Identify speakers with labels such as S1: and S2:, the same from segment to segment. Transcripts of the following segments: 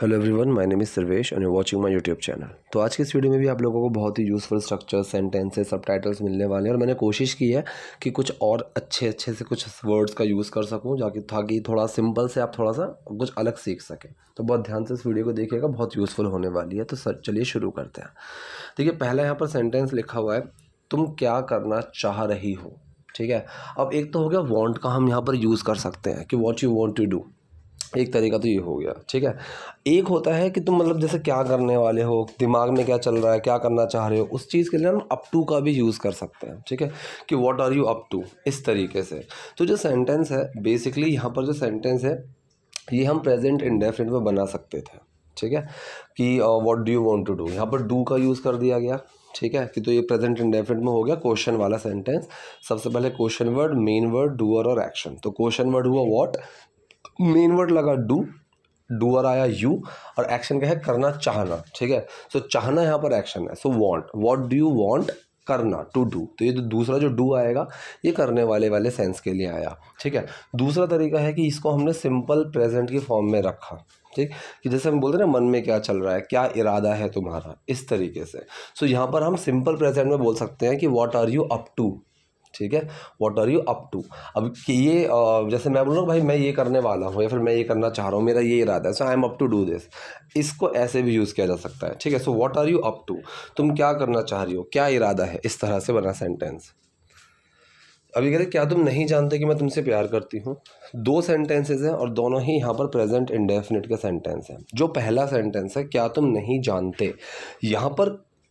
S1: hello everyone my name is Sarvesh and you watching my YouTube channel तो आज के इस वीडियो में भी आप लोगों को बहुत ही useful structure sentences subtitles मिलने वाले हैं और मैंने कोशिश की है कि कुछ और अच्छे अच्छे से कुछ वर्ड्स का यूज़ कर सकूँ जाकि ताकि थोड़ा सिंपल से आप थोड़ा सा कुछ अलग सीख सकें तो बहुत ध्यान से इस वीडियो को देखिएगा बहुत यूज़फुल होने वाली है तो सर चलिए शुरू करते हैं देखिए पहला यहाँ पर सेंटेंस लिखा हुआ है तुम क्या करना चाह रही हो ठीक है अब एक तो हो गया वॉन्ट का हम यहाँ पर यूज़ कर सकते हैं कि what you want to do एक तरीका तो ये हो गया ठीक है एक होता है कि तुम मतलब जैसे क्या करने वाले हो दिमाग में क्या चल रहा है क्या करना चाह रहे हो उस चीज़ के लिए हम अप टू का भी यूज़ कर सकते हैं ठीक है कि what are you up to इस तरीके से तो जो सेंटेंस है बेसिकली यहाँ पर जो सेंटेंस है ये हम प्रेजेंट इंडेफिनेट में बना सकते थे ठीक है कि what do you want to do यहाँ पर डू का यूज़ कर दिया गया ठीक है कि तो ये प्रेजेंट इंडेफिनेट में हो गया क्वेश्चन वाला सेंटेंस सबसे पहले question word main word doer और एक्शन तो क्वेश्चन वर्ड हुआ व्हाट मेन वर्ड लगा डू डूअर आया यू और एक्शन क्या है करना चाहना ठीक है सो so, चाहना यहाँ पर एक्शन है so want what do you want करना टू डू तो ये तो दूसरा जो डू आएगा ये करने वाले वाले सेंस के लिए आया ठीक है दूसरा तरीका है कि इसको हमने सिंपल प्रेजेंट के फॉर्म में रखा ठीक कि जैसे हम बोलते हैं ना मन में क्या चल रहा है क्या इरादा है तुम्हारा इस तरीके से सो so, यहाँ पर हम सिंपल प्रेजेंट में बोल सकते हैं कि what are you up to ठीक है what are you up to अब कि ये जैसे मैं बोल रहा हूँ भाई मैं ये करने वाला हूँ या फिर मैं ये करना चाह रहा हूँ मेरा ये इरादा है so I am up to do this इसको ऐसे भी यूज़ किया जा सकता है ठीक है so what are you up to तुम क्या करना चाह रही हो क्या इरादा है इस तरह से बना सेंटेंस अभी कहते कह रहे क्या तुम नहीं जानते कि मैं तुमसे प्यार करती हूँ दो सेंटेंसेस हैं और दोनों ही यहाँ पर प्रेजेंट इंडेफिनिट के सेंटेंस हैं जो पहला सेंटेंस है क्या तुम नहीं जानते यहाँ पर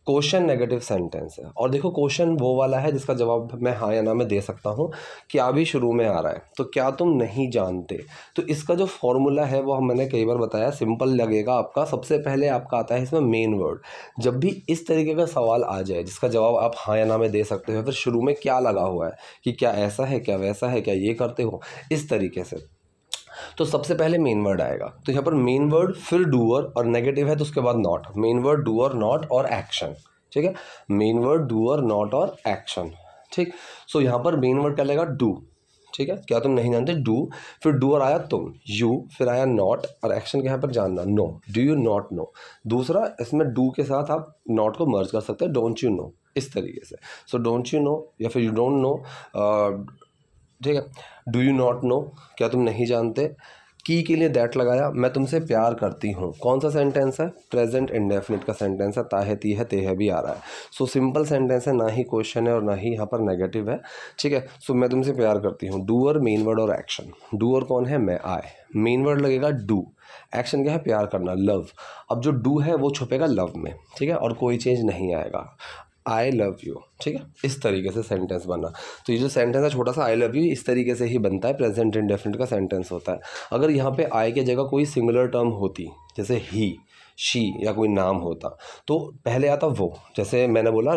S1: क्वेश्चन नेगेटिव सेंटेंस है और देखो क्वेश्चन वो वाला है जिसका जवाब मैं हाँ या ना में दे सकता हूँ क्या भी शुरू में आ रहा है तो क्या तुम नहीं जानते तो इसका जो फॉर्मूला है वो मैंने कई बार बताया सिंपल लगेगा आपका सबसे पहले आपका आता है इसमें मेन वर्ड जब भी इस तरीके का सवाल आ जाए जिसका जवाब आप हाँ या ना में दे सकते हो फिर तो शुरू में क्या लगा हुआ है कि क्या ऐसा है क्या वैसा है क्या ये करते हो इस तरीके से तो सबसे पहले मेन वर्ड आएगा तो यहाँ पर मेन वर्ड फिर डूअर और नेगेटिव है तो उसके बाद not main word doer not और एक्शन ठीक है मेन वर्ड डूअर नॉट और एक्शन ठीक सो यहाँ पर मेन वर्ड क्या लेगा डू ठीक है क्या तुम नहीं जानते डू फिर डूअर आया तुम यू फिर आया नॉट और एक्शन के यहाँ पर जानना know do you not know दूसरा इसमें डू के साथ आप नॉट को मर्ज कर सकते हैं डोंट यू नो इस तरीके से सो डोंट यू नो या फिर यू डोंट नो ठीक है डू यू नॉट नो क्या तुम नहीं जानते की के लिए दैट लगाया मैं तुमसे प्यार करती हूँ कौन सा सेंटेंस है प्रेजेंट इंडेफिनिट का सेंटेंस है ताहे ती है तेह भी आ रहा है सो सिंपल सेंटेंस है ना ही क्वेश्चन है और ना ही यहाँ पर नेगेटिव है ठीक है सो so, मैं तुमसे प्यार करती हूँ डूअर मेन वर्ड और एक्शन डूअर कौन है मैं आए मेन वर्ड लगेगा डू एक्शन क्या है प्यार करना लव अब जो डू है वो छुपेगा लव में ठीक है और कोई चेंज नहीं आएगा आई लव यू ठीक है इस तरीके से सेंटेंस बना तो ये जो सेंटेंस है छोटा सा आई लव यू इस तरीके से ही बनता है प्रेजेंट इंडेफिनिट का सेंटेंस होता है अगर यहाँ पे आई के जगह कोई सिंगुलर टर्म होती जैसे ही शी या कोई नाम होता तो पहले आता वो जैसे मैंने बोला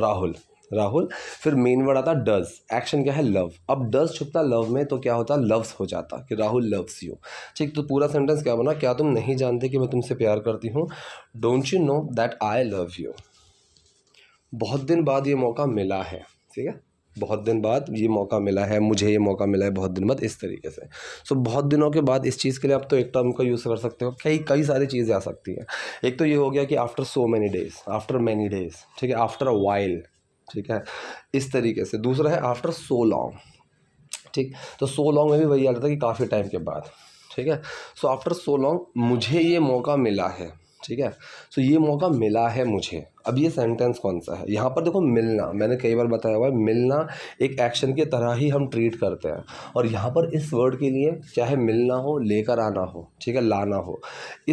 S1: राहुल राहुल फिर मेन वर्ड आता डज एक्शन क्या है लव अब डज छुपता लव में तो क्या होता लव्स हो जाता कि राहुल लव्स यू ठीक तो पूरा सेंटेंस क्या बना क्या तुम नहीं जानते कि मैं तुमसे प्यार करती हूँ don't you know that I love you बहुत दिन बाद ये मौका मिला है ठीक है बहुत दिन बाद ये मौका मिला है मुझे ये मौका मिला है बहुत दिन बाद इस तरीके से सो so, बहुत दिनों के बाद इस चीज़ के लिए आप तो एक टर्म का यूज़ कर सकते हो कई कई सारी चीज़ें आ सकती हैं एक तो ये हो गया कि after so many days after many days ठीक है आफ्टर अ वाइल ठीक है इस तरीके से दूसरा है आफ्टर सो लॉन्ग ठीक तो सो लॉन्ग में भी वही आ जाता है कि काफ़ी टाइम के बाद ठीक है सो आफ्टर सो लॉन्ग मुझे ये मौका मिला है ठीक है सो ये मौका मिला है मुझे अब ये सेंटेंस कौन सा है यहाँ पर देखो मिलना मैंने कई बार बताया हुआ है मिलना एक एक्शन की तरह ही हम ट्रीट करते हैं और यहाँ पर इस वर्ड के लिए चाहे मिलना हो लेकर आना हो ठीक है लाना हो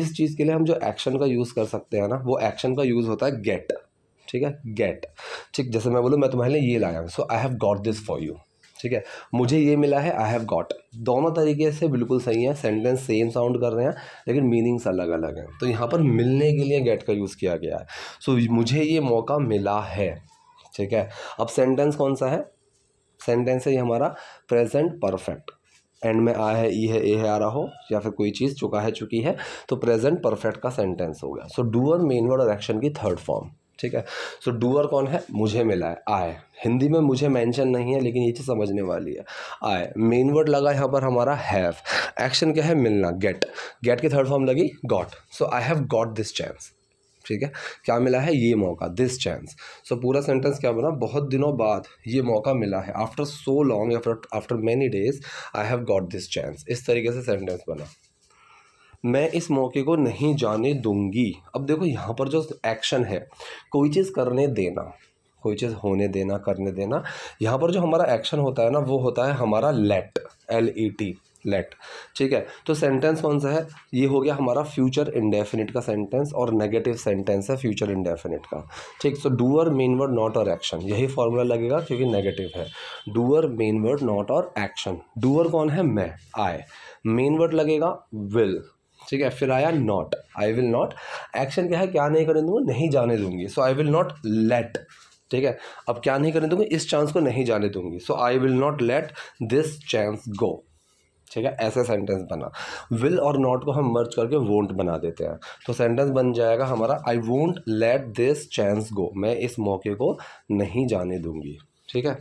S1: इस चीज़ के लिए हम जो एक्शन का यूज़ कर सकते हैं ना वो एक्शन का यूज़ होता है गेट ठीक है गेट ठीक जैसे मैं बोलूँ मैं तुम्हारे लिए ये लाया हूँ so I have got this for you ठीक है मुझे ये मिला है आई हैव गॉट दोनों तरीके से बिल्कुल सही है सेंटेंस सेम साउंड कर रहे हैं लेकिन मीनिंग्स अलग अलग हैं तो यहाँ पर मिलने के लिए गेट का यूज़ किया गया है सो so, मुझे ये मौका मिला है ठीक है अब सेंटेंस कौन सा है सेंटेंस है ये हमारा प्रेजेंट परफेक्ट एंड में आ है ई है ए है आ रहा हो या फिर कोई चीज़ चुका है चुकी है तो प्रेजेंट परफेक्ट का सेंटेंस हो गया सो डूअर मेन वर्ड और एक्शन की थर्ड फॉर्म ठीक है सो डूअर कौन है मुझे मिला है आय हिंदी में मुझे मेंशन नहीं है लेकिन ये चीज़ समझने वाली है आय मेन वर्ड लगा यहाँ पर हमारा हैव एक्शन क्या है मिलना गेट गेट की थर्ड फॉर्म लगी got so I have got this chance ठीक है क्या मिला है ये मौका दिस चांस सो पूरा सेंटेंस क्या बना बहुत दिनों बाद ये मौका मिला है after so long after after many days I have got this chance इस तरीके से सेंटेंस बना मैं इस मौके को नहीं जाने दूंगी अब देखो यहाँ पर जो एक्शन है कोई चीज़ करने देना कोई चीज़ होने देना करने देना यहाँ पर जो हमारा एक्शन होता है ना वो होता है हमारा let L E T let ठीक है तो सेंटेंस कौन सा है ये हो गया हमारा फ्यूचर इंडेफिनिट का सेंटेंस और नेगेटिव सेंटेंस है फ्यूचर इंडेफिनिट का ठीक so doer main word not और एक्शन यही फॉर्मूला लगेगा क्योंकि नेगेटिव है डूअर मेन वर्ड नॉट और एक्शन डूअर कौन है मैं आए मेन वर्ड लगेगा विल ठीक है फिर आया not I will not action क्या है क्या नहीं करने दूंगा नहीं जाने दूंगी so I will not let ठीक है अब क्या नहीं करने दूंगी इस चांस को नहीं जाने दूंगी so I will not let this chance go ठीक है ऐसा सेंटेंस बना विल और नॉट को हम मर्ज करके वोंट बना देते हैं तो सेंटेंस बन जाएगा हमारा I won't let this chance go मैं इस मौके को नहीं जाने दूंगी ठीक है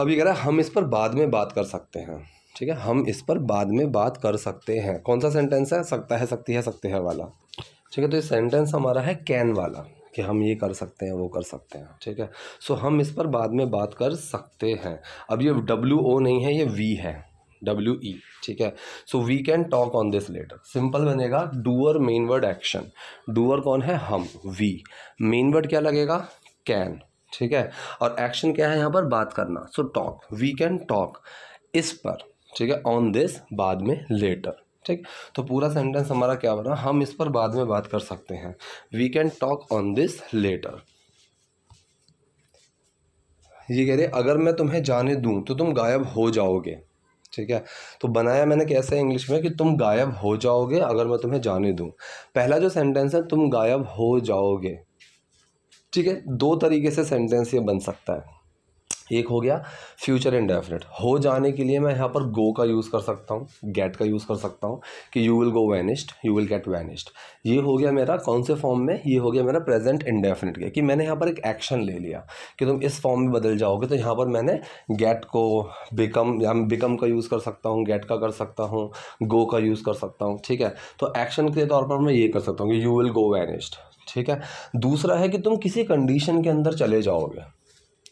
S1: अभी कह रहा है हम इस पर बाद में बात कर सकते हैं ठीक है हम इस पर बाद में बात कर सकते हैं कौन सा सेंटेंस है सकता है सकती है सकते हैं वाला ठीक है तो ये सेंटेंस हमारा है कैन वाला कि हम ये कर सकते हैं वो कर सकते हैं ठीक है सो हम इस पर बाद में बात कर सकते हैं अब ये डब्ल्यू ओ नहीं है ये वी है डब्ल्यू ई e, ठीक है so we can talk on this later simple बनेगा doer main word action doer कौन है हम वी मेन वर्ड क्या लगेगा कैन ठीक है और एक्शन क्या है यहाँ पर बात करना so talk we can talk इस पर ठीक है ऑन दिस बाद में लेटर ठीक तो पूरा सेंटेंस हमारा क्या बना हम इस पर बाद में बात कर सकते हैं we can talk on this later ये कह रहे अगर मैं तुम्हें जाने दूँ तो तुम गायब हो जाओगे ठीक है तो बनाया मैंने कैसे इंग्लिश में कि तुम गायब हो जाओगे अगर मैं तुम्हें जाने दूँ पहला जो सेंटेंस है तुम गायब हो जाओगे ठीक है दो तरीके से सेंटेंस ये बन सकता है एक हो गया फ्यूचर इंडेफिनिट हो जाने के लिए मैं यहाँ पर गो का यूज़ कर सकता हूँ गेट का यूज़ कर सकता हूँ कि you will go vanished you will get vanished ये हो गया मेरा कौन से फॉर्म में ये हो गया मेरा प्रेजेंट इंडेफिनिट के कि मैंने यहाँ पर एक एक्शन ले लिया कि तुम इस फॉर्म में बदल जाओगे तो यहाँ पर मैंने गेट को बिकम या बिकम का यूज़ कर सकता हूँ गेट का कर सकता हूँ गो का यूज़ कर सकता हूँ ठीक है तो एक्शन के तौर पर मैं ये कर सकता हूँ कि यू विल गो वैनिस्ड ठीक है दूसरा है कि तुम किसी कंडीशन के अंदर चले जाओगे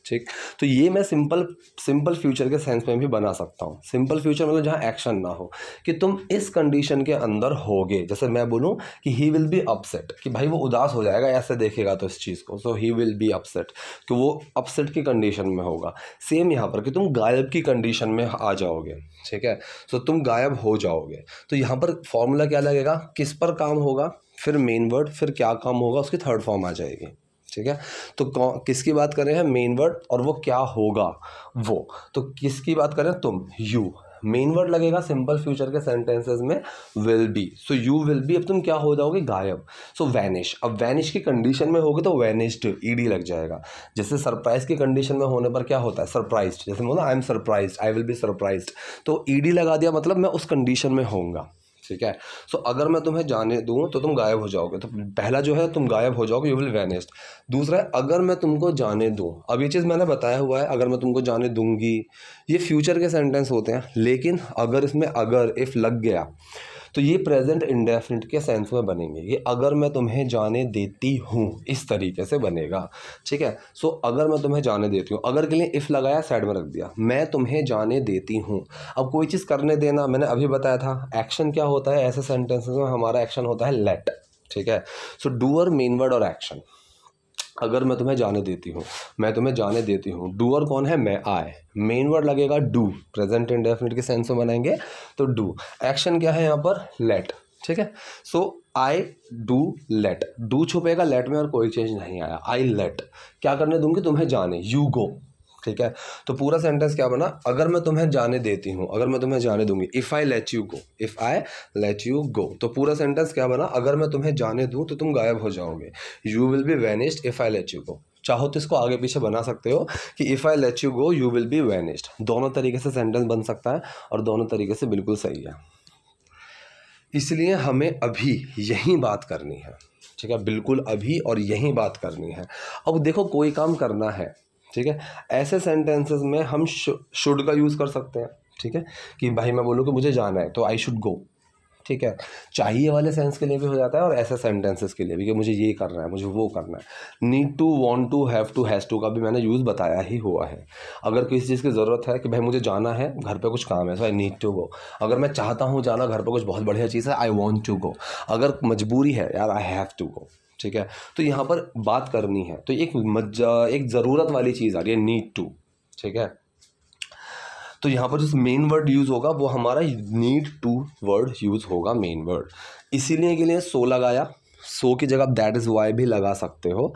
S1: ठीक तो ये मैं सिंपल सिंपल फ्यूचर के सेंस में भी बना सकता हूँ सिंपल फ्यूचर मतलब जहाँ एक्शन ना हो कि तुम इस कंडीशन के अंदर होगे जैसे मैं बोलूँ कि ही विल बी अपसेट कि भाई वो उदास हो जाएगा ऐसे देखेगा तो इस चीज़ को so he will be upset कि वो अपसेट की कंडीशन में होगा सेम यहाँ पर कि तुम गायब की कंडीशन में आ जाओगे ठीक है सो तुम गायब हो जाओगे तो यहाँ पर फॉर्मूला क्या लगेगा किस पर काम होगा फिर मेन वर्ड फिर क्या काम होगा उसकी थर्ड फॉर्म आ जाएगी ठीक है तो किसकी बात कर रहे हैं मेन वर्ड और वो क्या होगा वो तो किसकी बात कर रहे हैं तुम यू मेन वर्ड लगेगा सिंपल फ्यूचर के सेंटेंसेस में will be so you will be अब तुम क्या हो जाओगे गायब सो so, वैनिश अब वैनिश की कंडीशन में होगी तो वैनिश्ड ईडी लग जाएगा जैसे सरप्राइज की कंडीशन में होने पर क्या होता है सरप्राइज जैसे बोला I am surprise I will be surprised तो ईडी लगा दिया मतलब मैं उस कंडीशन में होऊंगा ठीक है सो so, अगर मैं तुम्हें जाने दूँ तो तुम गायब हो जाओगे तो पहला जो है तुम गायब हो जाओगे यू विल वेनेस्ट दूसरा है अगर मैं तुमको जाने दूँ अब ये चीज़ मैंने बताया हुआ है अगर मैं तुमको जाने दूंगी ये फ्यूचर के सेंटेंस होते हैं लेकिन अगर इसमें अगर इफ़ लग गया तो ये प्रेजेंट इंडेफिनिट के सेंस में बनेंगे ये अगर मैं तुम्हें जाने देती हूँ इस तरीके से बनेगा ठीक है सो अगर मैं तुम्हें जाने देती हूँ अगर के लिए इफ़ लगाया साइड में रख दिया मैं तुम्हें जाने देती हूँ अब कोई चीज़ करने देना मैंने अभी बताया था एक्शन क्या होता है ऐसे सेंटेंसेस में हमारा एक्शन होता है लेट ठीक है सो डूअर मेन वर्ड और एक्शन अगर मैं तुम्हें जाने देती हूँ मैं तुम्हें जाने देती हूँ डूअर कौन है मैं आए मेन वर्ड लगेगा डू प्रेजेंट डेफिनेट के सेंस में बनाएंगे तो डू एक्शन क्या है यहाँ पर लेट ठीक है so I do let do छुपेगा लेट में और कोई चेंज नहीं आया आई लेट क्या करने दूंगी तुम्हें जाने यू गो ठीक है तो पूरा सेंटेंस क्या बना अगर मैं तुम्हें जाने देती हूँ अगर मैं तुम्हें जाने दूंगी if I let you go if I let you go तो पूरा सेंटेंस क्या बना अगर मैं तुम्हें जाने दूँ तो तुम गायब हो जाओगे you will be vanished if I let you go चाहो तो इसको आगे पीछे बना सकते हो कि if I let you go you will be vanished दोनों तरीके से सेंटेंस बन सकता है और दोनों तरीके से बिल्कुल सही है इसलिए हमें अभी यही बात करनी है ठीक है बिल्कुल अभी और यही बात करनी है अब देखो कोई काम करना है ठीक है ऐसे सेंटेंसेस में हम शुड का यूज़ कर सकते हैं ठीक है कि भाई मैं बोलूँ कि मुझे जाना है तो आई शुड गो ठीक है चाहिए वाले सेंस के लिए भी हो जाता है और ऐसे सेंटेंसेस के लिए भी कि मुझे ये करना है मुझे वो करना है need to want to have to has to का भी मैंने यूज़ बताया ही हुआ है अगर किसी चीज़ की ज़रूरत है कि भाई मुझे जाना है घर पे कुछ काम है so I need to go अगर मैं चाहता हूँ जाना घर पर कुछ बहुत बढ़िया चीज़ है आई वॉन्ट टू गो अगर मजबूरी है यार आई हैव टू गो ठीक है तो यहाँ पर बात करनी है तो एक मज्जा एक ज़रूरत वाली चीज़ आ रही है नीड टू ठीक है तो यहाँ पर जो मेन वर्ड यूज़ होगा वो हमारा नीड टू वर्ड यूज़ होगा मेन वर्ड इसीलिए के लिए सो लगाया सो की जगह दैट इज़ वाई भी लगा सकते हो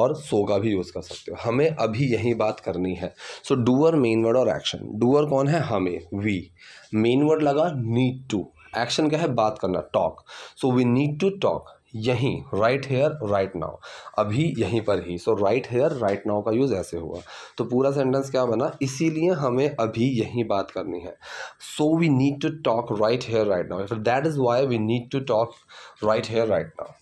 S1: और सो का भी यूज़ कर सकते हो हमें अभी यही बात करनी है सो डूअर मेन वर्ड और एक्शन डूअर कौन है हमें वी मेन वर्ड लगा नीड टू एक्शन क्या है बात करना talk so we need to talk यहीं राइट हेयर राइट नाउ अभी यहीं पर ही so right here right now का यूज़ ऐसे हुआ तो पूरा सेंटेंस क्या बना इसीलिए हमें अभी यहीं बात करनी है so we need to talk right here right now that is why we need to talk right here right now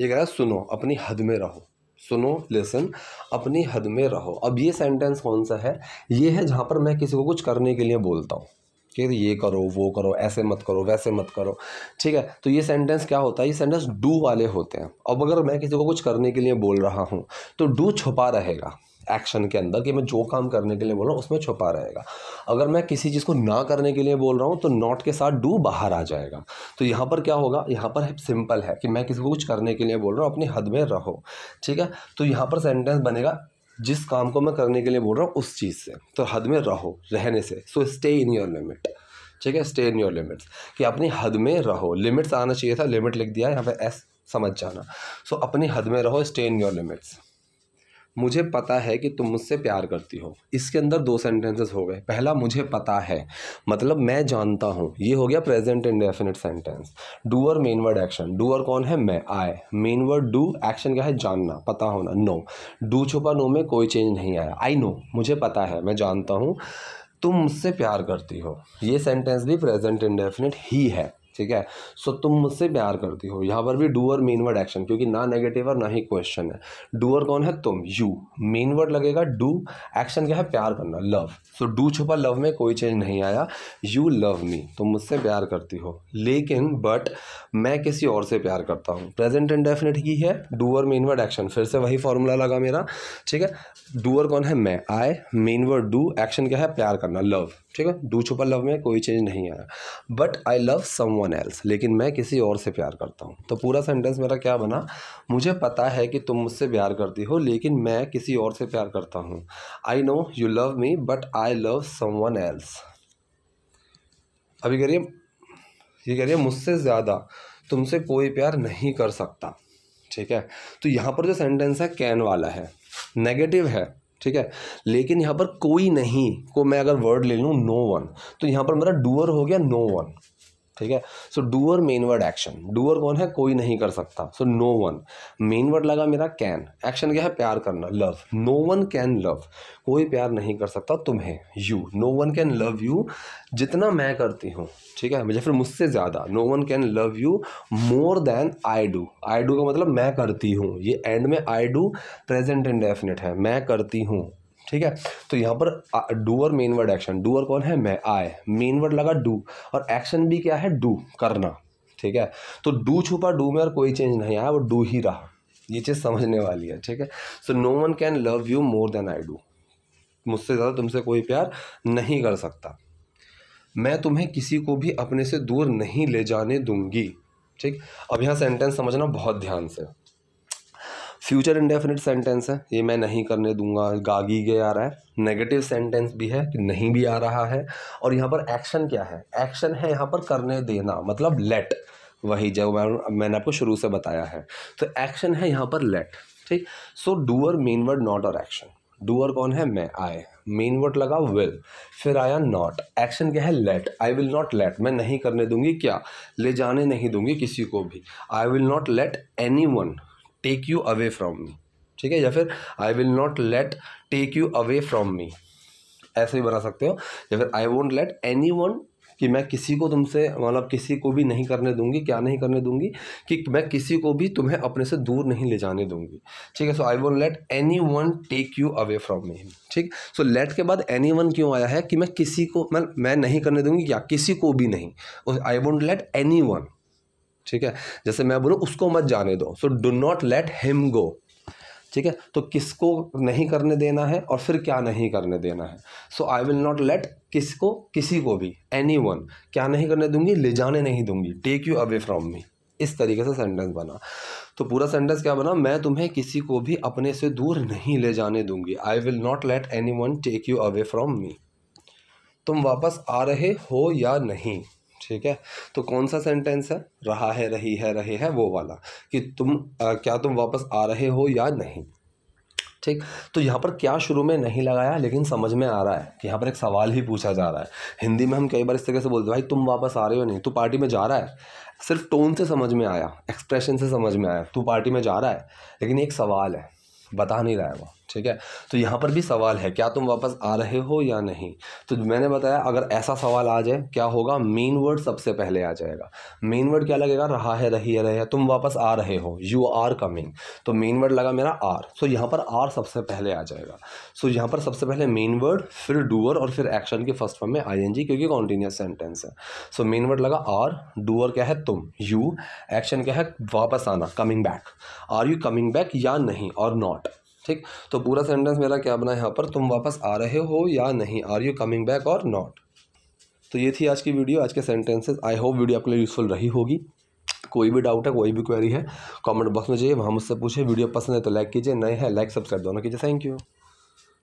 S1: ये कह रहा है सुनो अपनी हद में रहो सुनो लेसन अपनी हद में रहो अब ये सेंटेंस कौन सा है ये है जहाँ पर मैं किसी को कुछ करने के लिए बोलता हूँ है ये करो वो करो ऐसे मत करो वैसे मत करो ठीक है तो ये सेंटेंस क्या होता है ये सेंटेंस डू वाले होते हैं अब अगर मैं किसी को कुछ करने के लिए बोल रहा हूँ तो डू छुपा रहेगा एक्शन के अंदर कि मैं जो काम करने के लिए बोल रहा हूँ उसमें छुपा रहेगा अगर मैं किसी चीज़ को ना करने के लिए बोल रहा हूँ तो नॉट के साथ डू बाहर आ जाएगा तो यहाँ पर क्या होगा यहाँ पर सिंपल है कि मैं किसी को कुछ करने के लिए बोल रहा हूँ अपनी हद में रहो ठीक है तो यहाँ पर सेंटेंस बनेगा जिस काम को मैं करने के लिए बोल रहा हूँ उस चीज़ से तो हद में रहो रहने से so stay in your limit ठीक है स्टे इन योर लिमिट्स कि अपनी हद में रहो लिमिट्स आना चाहिए था लिमिट लिख दिया यहाँ पे एस समझ जाना सो so, अपनी हद में रहो स्टे इन योर लिमिट्स मुझे पता है कि तुम मुझसे प्यार करती हो इसके अंदर दो सेंटेंसेस हो गए पहला मुझे पता है मतलब मैं जानता हूँ ये हो गया present indefinite sentence doer main word action doer कौन है मैं I main word do action क्या है जानना पता होना नो डू छुपा नो में कोई चेंज नहीं आया आई नो मुझे पता है मैं जानता हूँ तुम मुझसे प्यार करती हो ये सेंटेंस भी प्रेजेंट इंडेफिनिट ही है ठीक है सो तुम मुझसे प्यार करती हो यहाँ पर भी डूअर मेन वर्ड एक्शन क्योंकि ना नेगेटिव और ना ही क्वेश्चन है डूअर कौन है तुम यू मेन वर्ड लगेगा डू एक्शन क्या है प्यार करना लव सो डू छुपा लव में कोई चेंज नहीं आया यू लव मी तुम मुझसे प्यार करती हो लेकिन बट मैं किसी और से प्यार करता हूँ प्रेजेंट इंडेफिनेट ही है डूअर मेन वर्ड एक्शन फिर से वही फॉर्मूला लगा मेरा ठीक है डूअर कौन है मैं I main word do action क्या है प्यार करना लव ठीक है दूसरों पर लव में कोई चेंज नहीं आया but I love someone else लेकिन मैं किसी और से प्यार करता हूँ तो पूरा सेंटेंस मेरा क्या बना मुझे पता है कि तुम मुझसे प्यार करती हो लेकिन मैं किसी और से प्यार करता हूँ I know you love me but I love someone else अभी करिए ये करिए मुझसे ज़्यादा तुमसे कोई प्यार नहीं कर सकता ठीक है तो यहाँ पर जो सेंटेंस है कैन वाला है नेगेटिव है ठीक है लेकिन यहाँ पर कोई नहीं को मैं अगर वर्ड ले लूँ नो वन तो यहाँ पर मेरा डूअर हो गया नो वन ठीक है so doer main word action doer कौन है कोई नहीं कर सकता so no one main word लगा मेरा कैन एक्शन क्या है प्यार करना love no one can love कोई प्यार नहीं कर सकता तुम्हें you no one can love you जितना मैं करती हूँ ठीक है या फिर मुझसे ज़्यादा no one can love you more than I do I do का मतलब मैं करती हूँ ये एंड में I do present and definite है मैं करती हूँ ठीक है तो यहाँ पर doer main word action doer कौन है मैं आए मेन वर्ड लगा डू और एक्शन भी क्या है डू करना ठीक है तो डू छुपा डू में और कोई चेंज नहीं आया वो डू ही रहा ये चीज़ समझने वाली है ठीक है so no one can love you more than I do मुझसे ज़्यादा तुमसे कोई प्यार नहीं कर सकता मैं तुम्हें किसी को भी अपने से दूर नहीं ले जाने दूंगी ठीक अब यहाँ सेंटेंस समझना बहुत ध्यान से फ्यूचर इंडेफिनिट सेंटेंस है ये मैं नहीं करने दूंगा गागी के आ रहा है नेगेटिव सेंटेंस भी है कि नहीं भी आ रहा है और यहाँ पर एक्शन क्या है एक्शन है यहाँ पर करने देना मतलब लेट वही जब मैं मैंने आपको शुरू से बताया है तो एक्शन है यहाँ पर लेट ठीक so doer main word not और एक्शन डूअर कौन है मैं आई मेन वर्ड लगा विल फिर आया नॉट एक्शन क्या है let I will not let मैं नहीं करने दूंगी क्या ले जाने नहीं दूंगी किसी को भी I will not let anyone take you away from me ठीक है या फिर I will not let take you away from me ऐसे भी बना सकते हो या फिर I won't let anyone कि मैं किसी को तुमसे मतलब किसी को भी नहीं करने दूंगी क्या नहीं करने दूंगी कि मैं किसी को भी तुम्हें अपने से दूर नहीं ले जाने दूंगी ठीक है so I won't let anyone take you away from me ठीक सो लेट के बाद एनी वन क्यों आया है कि मैं किसी को मैं मैं नहीं करने दूंगी क्या किसी को भी नहीं I won't let anyone ठीक है जैसे मैं बोलूँ उसको मत जाने दो so do not let him go ठीक है तो किसको नहीं करने देना है और फिर क्या नहीं करने देना है so I will not let किसको किसी को भी एनी वन क्या नहीं करने दूंगी ले जाने नहीं दूंगी take you away from me इस तरीके से सेंटेंस बना तो पूरा सेंटेंस क्या बना मैं तुम्हें किसी को भी अपने से दूर नहीं ले जाने दूंगी I will not let anyone take you away from me तुम वापस आ रहे हो या नहीं ठीक है तो कौन सा सेंटेंस है रहा है रही है रहे है वो वाला कि तुम आ, क्या तुम वापस आ रहे हो या नहीं ठीक तो यहाँ पर क्या शुरू में नहीं लगाया लेकिन समझ में आ रहा है कि यहाँ पर एक सवाल ही पूछा जा रहा है हिंदी में हम कई बार इस तरह से बोलते हैं भाई तुम वापस आ रहे हो नहीं तू पार्टी में जा रहा है सिर्फ टोन से समझ में आया एक्सप्रेशन से समझ में आया तू पार्टी में जा रहा है लेकिन एक सवाल है बता नहीं रहा है वो ठीक है तो यहाँ पर भी सवाल है क्या तुम वापस आ रहे हो या नहीं तो मैंने बताया अगर ऐसा सवाल आ जाए क्या होगा मेन वर्ड सबसे पहले आ जाएगा मेन वर्ड क्या लगेगा रहा है रही है रहे है तुम वापस आ रहे हो यू आर कमिंग तो मेन वर्ड लगा मेरा आर सो यहाँ पर आर सबसे पहले आ जाएगा सो यहाँ पर सबसे पहले मेन वर्ड फिर डूअर और फिर एक्शन के फर्स्ट फॉर्म में आई एन जी क्योंकि कॉन्टीन्यूस सेंटेंस है सो मेन वर्ड लगा आर डूअर क्या है तुम यू एक्शन क्या है वापस आना coming back are you coming back या नहीं और नॉट ठीक तो पूरा सेंटेंस मेरा क्या बना है यहाँ पर तुम वापस आ रहे हो या नहीं आर यू कमिंग बैक और नॉट तो ये थी आज की वीडियो आज के सेंटेंसेज आई होप वीडियो आपके लिए यूज़फुल रही होगी कोई भी डाउट है कोई भी क्वेरी है कमेंट बॉक्स में जाइए वहाँ मुझसे पूछे वीडियो पसंद है तो लाइक कीजिए नए हैं लाइक सब्सक्राइब दोनों कीजिए थैंक यू